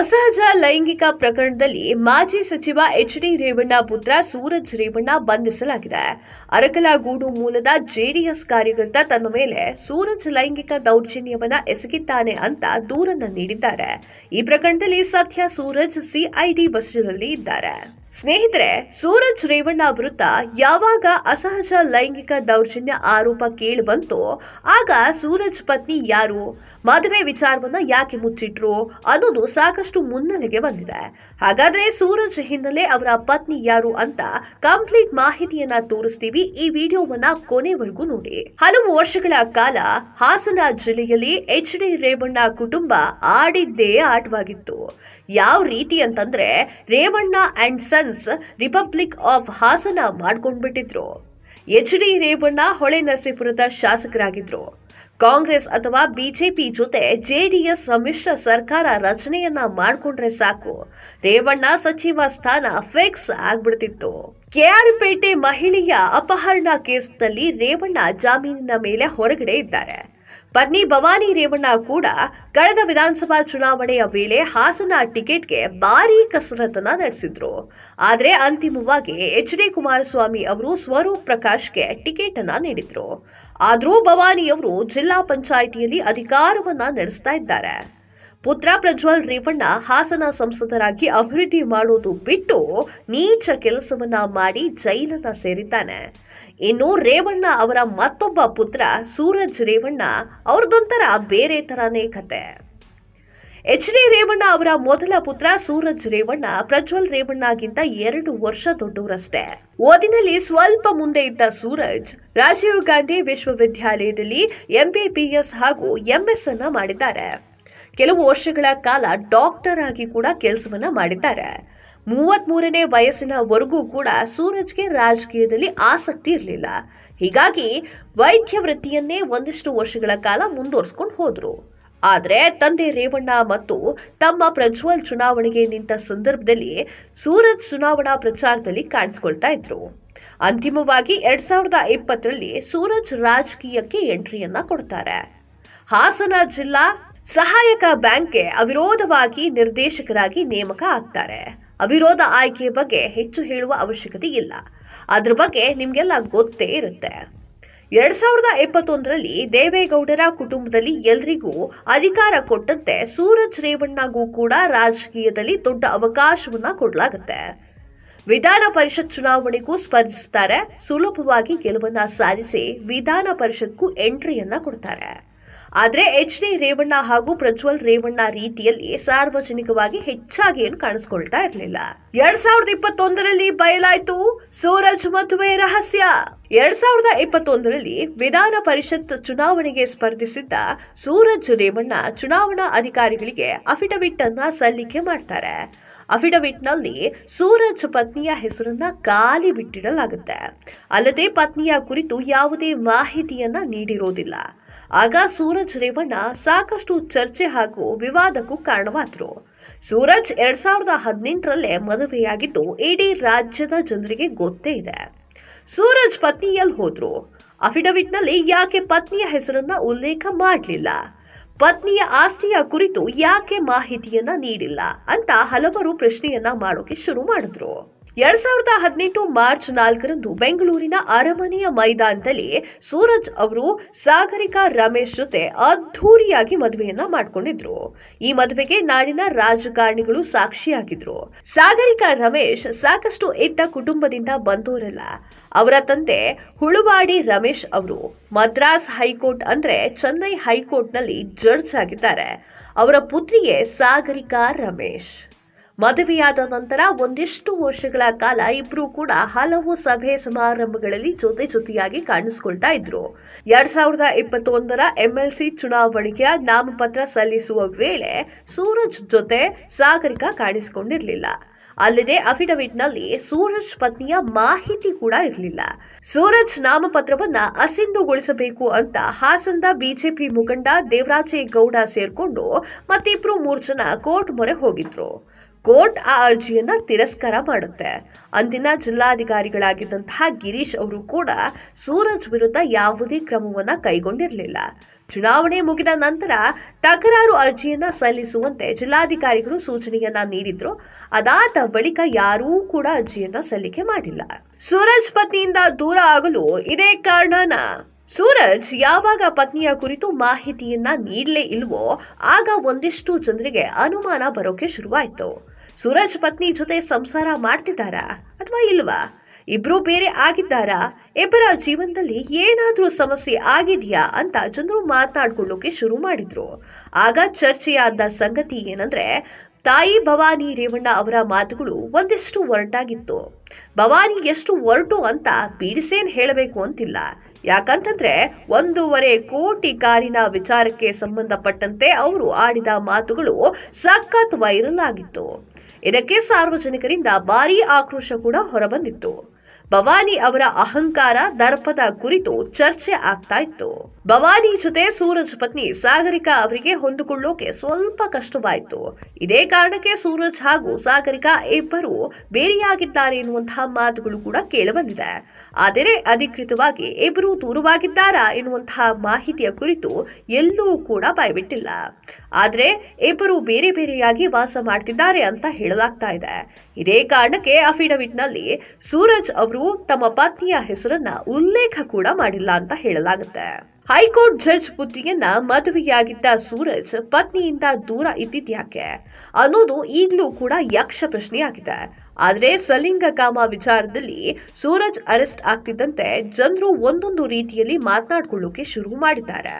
ಅಸಹಜ ಲೈಂಗಿಕ ಪ್ರಕರಣದಲ್ಲಿ ಮಾಜಿ ಸಚಿವ ಎಚ್ ಡಿ ರೇವಣ್ಣ ಪುತ್ರ ಸೂರಜ್ ರೇವಣ್ಣ ಬಂಧಿಸಲಾಗಿದೆ ಅರಕಲಗೂಡು ಮೂಲದ ಜೆಡಿಎಸ್ ಕಾರ್ಯಕರ್ತ ತನ್ನ ಮೇಲೆ ಸೂರಜ್ ಲೈಂಗಿಕ ದೌರ್ಜನ್ಯವನ್ನ ಎಸಗಿದ್ದಾನೆ ಅಂತ ದೂರನ್ನು ನೀಡಿದ್ದಾರೆ ಈ ಪ್ರಕರಣದಲ್ಲಿ ಸದ್ಯ ಸೂರಜ್ ಸಿಐಡಿ ಬಸ್ನಲ್ಲಿ ಇದ್ದಾರೆ ಸ್ನೇಹಿತರೆ ಸೂರಜ್ ರೇವಣ್ಣ ವಿರುದ್ಧ ಯಾವಾಗ ಅಸಹಜ ಲೈಂಗಿಕ ದೌರ್ಜನ್ಯ ಆರೋಪ ಕೇಳಿ ಬಂತು ಆಗ ಸೂರಜ್ ಪತ್ನಿ ಯಾರು ಮದುವೆ ವಿಚಾರವನ್ನ ಯಾಕೆ ಮುಚ್ಚಿಟ್ರು ಅನ್ನೋದು ಸಾಕಷ್ಟು ಸಾಕಷ್ಟು ಮುನ್ನೆಲೆಗೆ ಬಂದಿದೆ ಹಾಗಾದ್ರೆ ಸೂರಜ್ ಹಿನ್ನೆಲೆ ಅವರ ಪತ್ನಿ ಯಾರು ಅಂತ ಕಂಪ್ಲೀಟ್ ಮಾಹಿತಿಯನ್ನ ತೋರಿಸ್ತೀವಿ ಈ ವಿಡಿಯೋವನ್ನ ಕೊನೆವರೆಗೂ ನೋಡಿ ಹಲವು ವರ್ಷಗಳ ಕಾಲ ಹಾಸನ ಜಿಲ್ಲೆಯಲ್ಲಿ ಎಚ್ ಡಿ ರೇವಣ್ಣ ಕುಟುಂಬ ಆಡಿದ್ದೇ ಆಟವಾಗಿತ್ತು ಯಾವ ರೀತಿ ಅಂತಂದ್ರೆ Revanna and sons republic of Hassan ಮಾಡ್ಕೊಂಡ್ಬಿಟ್ಟಿದ್ರು ಎಚ್ ಡಿ ರೇವಣ್ಣ ಹೊಳೆ ನರಸೀಪುರದ ಶಾಸಕರಾಗಿದ್ರು ಕಾಂಗ್ರೆಸ್ ಅಥವಾ ಬಿಜೆಪಿ ಜೊತೆ ಜೆಡಿಎಸ್ ಸಮ್ಮಿಶ್ರ ಸರ್ಕಾರ ರಚನೆಯನ್ನ ಮಾಡಿಕೊಂಡ್ರೆ ಸಾಕು ರೇವಣ್ಣ ಸಚಿವ ಸ್ಥಾನ ಫಿಕ್ಸ್ ಆಗ್ಬಿಡ್ತಿತ್ತು ಕೆಆರ್ಪೇಟೆ ಮಹಿಳೆಯ ಅಪಹರಣ ಕೇಸ್ನಲ್ಲಿ ರೇವಣ್ಣ ಜಾಮೀನಿನ ಮೇಲೆ ಹೊರಗಡೆ ಇದ್ದಾರೆ ಪತ್ನಿ ಭವಾನಿ ರೇವಣ್ಣ ಕೂಡ ಕಳೆದ ವಿಧಾನಸಭಾ ಚುನಾವಣೆಯ ವೇಳೆ ಹಾಸನ ಟಿಕೆಟ್ಗೆ ಭಾರಿ ಕಸರತ್ತನ್ನ ನಡೆಸಿದ್ರು ಆದರೆ ಅಂತಿಮವಾಗಿ ಎಚ್ ಡಿ ಕುಮಾರಸ್ವಾಮಿ ಅವರು ಸ್ವರೂಪ್ ಪ್ರಕಾಶ್ಗೆ ಟಿಕೆಟ್ ಅನ್ನ ನೀಡಿದ್ರು ಆದರೂ ಅವರು ಜಿಲ್ಲಾ ಪಂಚಾಯಿತಿಯಲ್ಲಿ ಅಧಿಕಾರವನ್ನ ನಡೆಸ್ತಾ ಇದ್ದಾರೆ ಪುತ್ರ ಪ್ರಜ್ವಲ್ ರೇವಣ್ಣ ಹಾಸನ ಸಂಸದರಾಗಿ ಅಭಿವೃದ್ಧಿ ಮಾಡೋದು ಬಿಟ್ಟು ನೀಚ ಕೆಲಸವನ್ನ ಮಾಡಿ ಜೈಲನ್ನ ಸೇರಿದ್ದಾನೆ ಇನ್ನು ರೇವಣ್ಣ ಅವರ ಮತ್ತೊಬ್ಬ ಪುತ್ರ ಸೂರಜ್ ರೇವಣ್ಣ ಅವ್ರದೊಂಥರ ಬೇರೆ ತರಾನೇ ಕತೆ ಎಚ್ ಡಿ ರೇವಣ್ಣ ಅವರ ಮೊದಲ ಪುತ್ರ ಸೂರಜ್ ರೇವಣ್ಣ ಪ್ರಜ್ವಲ್ ರೇವಣ್ಣಗಿಂತ ಎರಡು ವರ್ಷ ದೊಡ್ಡವರಷ್ಟೇ ಓದಿನಲ್ಲಿ ಸ್ವಲ್ಪ ಮುಂದೆ ಇದ್ದ ಸೂರಜ್ ರಾಜೀವ್ ಗಾಂಧಿ ವಿಶ್ವವಿದ್ಯಾಲಯದಲ್ಲಿ ಎಂಬಿಬಿಎಸ್ ಹಾಗೂ ಎಂಎಸ್ ಅನ್ನ ಮಾಡಿದ್ದಾರೆ ಕೆಲವು ವರ್ಷಗಳ ಕಾಲ ಡಾಕ್ಟರ್ ಆಗಿ ಕೂಡ ಕೆಲಸವನ್ನ ಮಾಡಿದ್ದಾರೆ ಮೂವತ್ತ್ ಮೂರನೇ ವಯಸ್ಸಿನವರೆಗೂ ಕೂಡ ಸೂರಜ್ಗೆ ರಾಜಕೀಯದಲ್ಲಿ ಆಸಕ್ತಿ ಇರಲಿಲ್ಲ ಹೀಗಾಗಿ ವೈದ್ಯ ವೃತ್ತಿಯನ್ನೇ ಒಂದಿಷ್ಟು ವರ್ಷಗಳ ಕಾಲ ಮುಂದುವರ್ಸ್ಕೊಂಡು ಹೋದ್ರು ಆದರೆ ತಂದೆ ರೇವಣ್ಣ ಮತ್ತು ತಮ್ಮ ಪ್ರಜ್ವಲ್ ಚುನಾವಣೆಗೆ ನಿಂತ ಸಂದರ್ಭದಲ್ಲಿ ಸೂರಜ್ ಚುನಾವಣಾ ಪ್ರಚಾರದಲ್ಲಿ ಕಾಣಿಸ್ಕೊಳ್ತಾ ಇದ್ರು ಅಂತಿಮವಾಗಿ ಎರಡ್ ಸಾವಿರದ ಇಪ್ಪತ್ತರಲ್ಲಿ ಸೂರಜ್ ರಾಜಕೀಯಕ್ಕೆ ಎಂಟ್ರಿಯನ್ನ ಕೊಡ್ತಾರೆ ಹಾಸನ ಜಿಲ್ಲಾ ಸಹಾಯಕ ಬ್ಯಾಂಕ್ಗೆ ಅವಿರೋಧವಾಗಿ ನಿರ್ದೇಶಕರಾಗಿ ನೇಮಕ ಆಗ್ತಾರೆ ಅವಿರೋಧ ಆಯ್ಕೆಯ ಬಗ್ಗೆ ಹೆಚ್ಚು ಹೇಳುವ ಅವಶ್ಯಕತೆ ಇಲ್ಲ ಅದ್ರ ಬಗ್ಗೆ ನಿಮಗೆಲ್ಲ ಗೊತ್ತೇ ಇರುತ್ತೆ ಎರಡ್ ಸಾವಿರದ ಇಪ್ಪತ್ತೊಂದರಲ್ಲಿ ದೇವೇಗೌಡರ ಕುಟುಂಬದಲ್ಲಿ ಎಲ್ರಿಗೂ ಅಧಿಕಾರ ಕೊಟ್ಟಂತೆ ಸೂರಜ್ ರೇವಣ್ಣಗೂ ಕೂಡ ರಾಜಕೀಯದಲ್ಲಿ ದೊಡ್ಡ ಅವಕಾಶವನ್ನ ಕೊಡಲಾಗುತ್ತೆ ವಿಧಾನ ಪರಿಷತ್ ಚುನಾವಣೆಗೂ ಸ್ಪರ್ಧಿಸ್ತಾರೆ ಸುಲಭವಾಗಿ ಗೆಲುವನ್ನ ಸಾಧಿಸಿ ವಿಧಾನ ಪರಿಷತ್ಗೂ ಎಂಟ್ರಿಯನ್ನ ಕೊಡ್ತಾರೆ ಆದರೆ ಎಚ್ ಡಿ ರೇವಣ್ಣ ಹಾಗೂ ಪ್ರಜ್ವಲ್ ರೇವಣ್ಣ ರೀತಿಯಲ್ಲಿ ಸಾರ್ವಜನಿಕವಾಗಿ ಹೆಚ್ಚಾಗಿ ಏನು ಕಾಣಿಸ್ಕೊಳ್ತಾ ಇರಲಿಲ್ಲ ಎರಡ್ ಸಾವಿರದ ಇಪ್ಪತ್ತೊಂದರಲ್ಲಿ ಬಯಲಾಯ್ತು ಸೂರಜ್ ಮದುವೆ ರಹಸ್ಯ ಎರಡ್ ಸಾವಿರದ ಇಪ್ಪತ್ತೊಂದರಲ್ಲಿ ವಿಧಾನ ಪರಿಷತ್ ಚುನಾವಣೆಗೆ ಸ್ಪರ್ಧಿಸಿದ್ದ ಸೂರಜ್ ರೇವಣ್ಣ ಚುನಾವಣಾ ಅಧಿಕಾರಿಗಳಿಗೆ ಅಫಿಡವಿಟ್ ಅನ್ನ ಸಲ್ಲಿಕೆ ಮಾಡ್ತಾರೆ ಅಫಿಡವಿಟ್ನಲ್ಲಿ ಸೂರಜ್ ಪತ್ನಿಯ ಹೆಸರನ್ನ ಖಾಲಿ ಬಿಟ್ಟಿಡಲಾಗುತ್ತೆ ಅಲ್ಲದೆ ಪತ್ನಿಯ ಕುರಿತು ಯಾವುದೇ ಮಾಹಿತಿಯನ್ನ ನೀಡಿರೋದಿಲ್ಲ ಆಗ ಸೂರಜ್ ರೇವಣ್ಣ ಸಾಕಷ್ಟು ಚರ್ಚೆ ಹಾಗೂ ವಿವಾದಕ್ಕೂ ಕಾರಣವಾದ್ರು ಸೂರಜ್ ಎರಡ್ ಸಾವಿರದ ಹದಿನೆಂಟರಲ್ಲೇ ಮದುವೆಯಾಗಿದ್ದು ಇಡೀ ರಾಜ್ಯದ ಜನರಿಗೆ ಗೊತ್ತೇ ಇದೆ ಸೂರಜ್ ಪತ್ನಿಯಲ್ಲಿ ಹೋದ್ರು ಅಫಿಡವಿಟ್ನಲ್ಲಿ ಯಾಕೆ ಪತ್ನಿಯ ಹೆಸರನ್ನ ಉಲ್ಲೇಖ ಮಾಡಲಿಲ್ಲ ಪತ್ನಿಯ ಆಸ್ತಿಯ ಕುರಿತು ಯಾಕೆ ಮಾಹಿತಿಯನ್ನ ನೀಡಿಲ್ಲ ಅಂತ ಹಲವರು ಪ್ರಶ್ನೆಯನ್ನ ಮಾಡೋಕೆ ಶುರು ಮಾಡಿದ್ರು ಎರಡ್ ಸಾವಿರದ ಹದಿನೆಂಟು ಮಾರ್ಚ್ ನಾಲ್ಕರಂದು ಬೆಂಗಳೂರಿನ ಅರಮನೆಯ ಮೈದಾನದಲ್ಲಿ ಸೂರಜ್ ಅವರು ಸಾಗರಿಕ ರಮೇಶ್ ಜೊತೆ ಅದ್ಧೂರಿಯಾಗಿ ಮದುವೆಯನ್ನ ಮಾಡಿಕೊಂಡಿದ್ರು ಈ ಮದುವೆಗೆ ನಾಡಿನ ರಾಜಕಾರಣಿಗಳು ಸಾಕ್ಷಿಯಾಗಿದ್ರು ಸಾಗರಿಕ ರಮೇಶ್ ಸಾಕಷ್ಟು ಇದ್ದ ಕುಟುಂಬದಿಂದ ಬಂದೋರಲ್ಲ ಅವರ ತಂದೆ ಹುಳುವಾಡಿ ರಮೇಶ್ ಅವರು ಮದ್ರಾಸ್ ಹೈಕೋರ್ಟ್ ಅಂದ್ರೆ ಚೆನ್ನೈ ಹೈಕೋರ್ಟ್ನಲ್ಲಿ ಜಡ್ಜ್ ಆಗಿದ್ದಾರೆ ಅವರ ಪುತ್ರಿಯೇ ಸಾಗರಿಕಾ ರಮೇಶ್ ಮದುವೆಯಾದ ನಂತರ ಒಂದಿಷ್ಟು ವರ್ಷಗಳ ಕಾಲ ಇಬ್ರು ಕೂಡ ಹಲವು ಸಭೆ ಸಮಾರಂಭಗಳಲ್ಲಿ ಜೊತೆ ಜೊತೆಯಾಗಿ ಕಾಣಿಸಿಕೊಳ್ತಾ ಇದ್ರು ಎರಡ್ ಸಾವಿರದ ಇಪ್ಪತ್ತೊಂದರ ಎಂಎಲ್ಸಿ ಚುನಾವಣೆಯ ನಾಮಪತ್ರ ಸಲ್ಲಿಸುವ ವೇಳೆ ಸೂರಜ್ ಜೊತೆ ಸಾಗರಿಕ ಕಾಣಿಸಿಕೊಂಡಿರಲಿಲ್ಲ ಅಲ್ಲದೆ ಅಫಿಡವಿಟ್ ನಲ್ಲಿ ಸೂರಜ್ ಪತ್ನಿಯ ಮಾಹಿತಿ ಕೂಡ ಇರಲಿಲ್ಲ ಸೂರಜ್ ನಾಮಪತ್ರವನ್ನ ಅಸಿಂಧುಗೊಳಿಸಬೇಕು ಅಂತ ಹಾಸನದ ಬಿಜೆಪಿ ಮುಖಂಡ ಗೌಡ ಸೇರ್ಕೊಂಡು ಮತ್ತಿಬ್ರು ಮೂರು ಜನ ಕೋರ್ಟ್ ಮೊರೆ ಹೋಗಿದ್ರು ಕೋರ್ಟ್ ಆ ಅರ್ಜಿಯನ್ನು ತಿರಸ್ಕಾರ ಮಾಡುತ್ತೆ ಅಂದಿನ ಜಿಲ್ಲಾಧಿಕಾರಿಗಳಾಗಿದ್ದಂತಹ ಗಿರೀಶ್ ಅವರು ಕೂಡ ಸೂರಜ್ ವಿರುದ್ಧ ಯಾವುದೇ ಕ್ರಮವನ್ನ ಕೈಗೊಂಡಿರಲಿಲ್ಲ ಚುನಾವಣೆ ಮುಗಿದ ನಂತರ ತಕರಾರು ಅರ್ಜಿಯನ್ನು ಸಲ್ಲಿಸುವಂತೆ ಜಿಲ್ಲಾಧಿಕಾರಿಗಳು ಸೂಚನೆಯನ್ನ ನೀಡಿದ್ರು ಅದಾದ ಬಳಿಕ ಯಾರೂ ಕೂಡ ಅರ್ಜಿಯನ್ನ ಸಲ್ಲಿಕೆ ಮಾಡಿಲ್ಲ ಸೂರಜ್ ಪತ್ನಿಯಿಂದ ದೂರ ಆಗಲು ಇದೇ ಕಾರಣನ ಸೂರಜ್ ಯಾವಾಗ ಪತ್ನಿಯ ಕುರಿತು ಮಾಹಿತಿಯನ್ನ ನೀಡಲೇ ಇಲ್ವೋ ಆಗ ಒಂದಿಷ್ಟು ಜನರಿಗೆ ಅನುಮಾನ ಬರೋಕೆ ಶುರುವಾಯಿತು ಸೂರಜ್ ಪತ್ನಿ ಜೊತೆ ಸಂಸಾರ ಮಾಡ್ತಿದ್ದಾರಾ ಅಥವಾ ಇಲ್ವಾ ಇಬ್ರು ಬೇರೆ ಆಗಿದ್ದಾರಾ ಇಬ್ಬರ ಜೀವನದಲ್ಲಿ ಏನಾದರೂ ಸಮಸ್ಯೆ ಆಗಿದೆಯಾ ಅಂತ ಜನರು ಮಾತಾಡ್ಕೊಳ್ಳೋಕೆ ಶುರು ಮಾಡಿದ್ರು ಆಗ ಚರ್ಚೆಯಾದ ಸಂಗತಿ ಏನಂದ್ರೆ ತಾಯಿ ಭವಾನಿ ರೇವಣ್ಣ ಅವರ ಮಾತುಗಳು ಒಂದಿಷ್ಟು ಒರಟಾಗಿತ್ತು ಭವಾನಿ ಎಷ್ಟು ಒರಟು ಅಂತ ಬೀಡಿಸೇನ್ ಹೇಳಬೇಕು ಅಂತಿಲ್ಲ ಯಾಕಂತಂದ್ರೆ ಒಂದೂವರೆ ಕೋಟಿ ಕಾರಿನ ವಿಚಾರಕ್ಕೆ ಸಂಬಂಧಪಟ್ಟಂತೆ ಅವರು ಆಡಿದ ಮಾತುಗಳು ಸಖತ್ ವೈರಲ್ ಆಗಿತ್ತು ಇದಕ್ಕೆ ಸಾರ್ವಜನಿಕರಿಂದ ಭಾರಿ ಆಕ್ರೋಶ ಕೂಡ ಹೊರಬಂದಿತ್ತು ಭವಾನಿ ಅವರ ಅಹಂಕಾರ ದರ್ಪದ ಕುರಿತು ಚರ್ಚೆ ಆಗ್ತಾ ಇತ್ತು ಭವಾನಿ ಜೊತೆ ಸೂರಜ್ ಪತ್ನಿ ಸಾಗರಿಕಾ ಅವರಿಗೆ ಹೊಂದಿಕೊಳ್ಳೋಕೆ ಸ್ವಲ್ಪ ಕಷ್ಟವಾಯಿತು ಇದೇ ಕಾರಣಕ್ಕೆ ಸೂರಜ್ ಹಾಗೂ ಸಾಗರಿಕಾ ಇಬ್ಬರು ಬೇರೆಯಾಗಿದ್ದಾರೆ ಎನ್ನುವಂತಹ ಮಾತುಗಳು ಕೂಡ ಕೇಳಬಂದಿದೆ ಆದರೆ ಅಧಿಕೃತವಾಗಿ ಇಬ್ಬರು ದೂರವಾಗಿದ್ದಾರಾ ಎನ್ನುವಂತಹ ಮಾಹಿತಿಯ ಕುರಿತು ಎಲ್ಲೂ ಕೂಡ ಬಾಯ್ಬಿಟ್ಟಿಲ್ಲ ಆದರೆ ಇಬ್ಬರು ಬೇರೆ ಬೇರೆಯಾಗಿ ವಾಸ ಮಾಡ್ತಿದ್ದಾರೆ ಅಂತ ಹೇಳಲಾಗ್ತಾ ಇದೆ ಇದೇ ಕಾರಣಕ್ಕೆ ಅಫಿಡವಿಟ್ನಲ್ಲಿ ಸೂರಜ್ ಅವರು ತಮ್ಮ ಪತ್ನಿಯ ಹೆಸರನ್ನ ಉಲ್ಲೇಖ ಕೂಡ ಮಾಡಿಲ್ಲ ಅಂತ ಹೇಳಲಾಗುತ್ತೆ ಹೈಕೋರ್ಟ್ ಜಡ್ಜ್ ಪುತ್ರಿಯನ್ನ ಮದುವೆಯಾಗಿದ್ದ ಸೂರಜ್ ಪತ್ನಿಯಿಂದ ದೂರ ಇದ್ದಿದ್ಯಾಕೆ ಅನ್ನೋದು ಈಗಲೂ ಕೂಡ ಯಕ್ಷ ಪ್ರಶ್ನೆಯಾಗಿದೆ ಆದರೆ ಸಲಿಂಗ ಕಾಮ ವಿಚಾರದಲ್ಲಿ ಸೂರಜ್ ಅರೆಸ್ಟ್ ಆಗ್ತಿದ್ದಂತೆ ಜನರು ಒಂದೊಂದು ರೀತಿಯಲ್ಲಿ ಮಾತನಾಡ್ಕೊಳ್ಳೋಕೆ ಶುರು ಮಾಡಿದ್ದಾರೆ